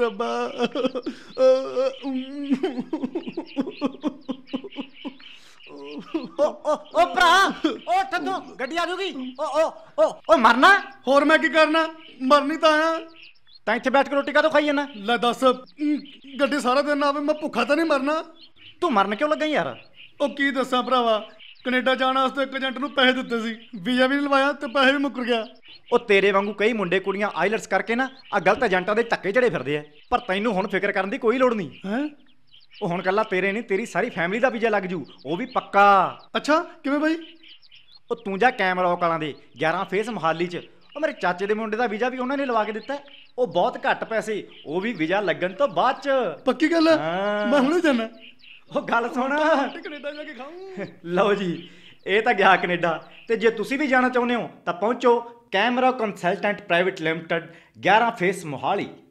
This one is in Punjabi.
ਰੱਬਾ ਓ ਓ ਓ ਭਰਾ ਓ ਤੰਦੂ ਗੱਡੀ ਆ ਜੂਗੀ ਓ ਓ ਓ ਓ ਮਰਨਾ ਹੋਰ ਮੈਂ ਕੀ ਕਰਨਾ ਮਰਨੀ ਤਾਂ ਆ ਤਾਂ ਇੱਥੇ ਬੈਠ ਕੇ ਰੋਟੀ ਕਾਹਤੋਂ ਖਾਈ ਜਾਣਾ ਲੈ ਦੱਸ ਗੱਡੀ ਸਾਰਾ ਦਿਨ ਆਵੇ ਮੈਂ ਭੁੱਖਾ ਤਾਂ ਨਹੀਂ ਮਰਨਾ ਤੂੰ ਮਰਨ ਕਿਉਂ ਲੱਗਾ ਯਾਰ ਉਹ ਕੀ ਦੱਸਾਂ ਭਰਾਵਾ ਕੈਨੇਡਾ ਜਾਣ ਵਾਸਤੇ ਇੱਕ ਏਜੰਟ ਨੂੰ ਪੈਸੇ ਦਿੱਤੇ ਸੀ ਵੀਜ਼ਾ ਵੀ ਨਹੀਂ ਲਵਾਇਆ ਤੇ ਪੈਸੇ ਵੀ ਮੁੱਕਰ ਗਿਆ ਉਹ ਤੇਰੇ ਵਾਂਗੂ ਕਈ ਮੁੰਡੇ ਕੁੜੀਆਂ ਆਈਲਟਸ ਕਰਕੇ ਨਾ ਆ ਗਲਤ ਏਜੰਟਾਂ ਦੇ ਧੱਕੇ ਚੜੇ ਫਿਰਦੇ ਆ ਪਰ ਤੈਨੂੰ ਹੁਣ ਫਿਕਰ ਕਰਨ ਦੀ ਕੋਈ ਲੋੜ ਨਹੀਂ ਹੈ ਉਹ ਹੁਣ ਕੱਲਾ ਤੇਰੇ ਨਹੀਂ ਤੇਰੀ ਸਾਰੀ ਫੈਮਿਲੀ ਦਾ ਵੀਜ਼ਾ ਲੱਗ ਜੂ ਉਹ ਵੀ ਪੱਕਾ ਅੱਛਾ ਕਿਵੇਂ ਬਾਈ ਉਹ ਤੂੰ ਜਾ ਕੈਮਰਾ ਕਾਲਾਂ ਦੇ 11 ਫੇਸ ਮਹਾਲੀ 'ਚ ਉਹ ਮੇਰੇ ਚਾਚੇ ਦੇ ਮੁੰਡੇ ਦਾ ਵੀਜ਼ਾ ਵੀ ਉਹਨਾਂ ਨੇ ਲਵਾ ਕੇ ਦਿੱਤਾ ਉਹ ਬਹੁਤ ਘੱਟ ਪੈਸੇ ਉਹ ਵੀ ਵੀਜ਼ਾ ਲੱਗਣ ਤੋਂ ਬਾਅਦ 'ਚ ਪੱਕੀ ਗੱਲ ਹੈ ਮੈਂ ਹੁਣੇ ਜਾਣਾ ਉਹ ਗੱਲ ਸੁਣ ਕੈਨੇਡਾ ਜਾ ਕੇ ਖਾਉਂ ਲਓ ਜੀ ਇਹ ਤਾਂ ਗਿਆ ਕੈਨੇਡਾ ਤੇ ਜੇ ਤੁਸੀਂ ਵੀ ਜਾਣਾ ਚਾਹੁੰਦੇ ਹੋ ਤਾਂ ਪਹੁੰਚੋ camera consultant private limited 11 phase Mohali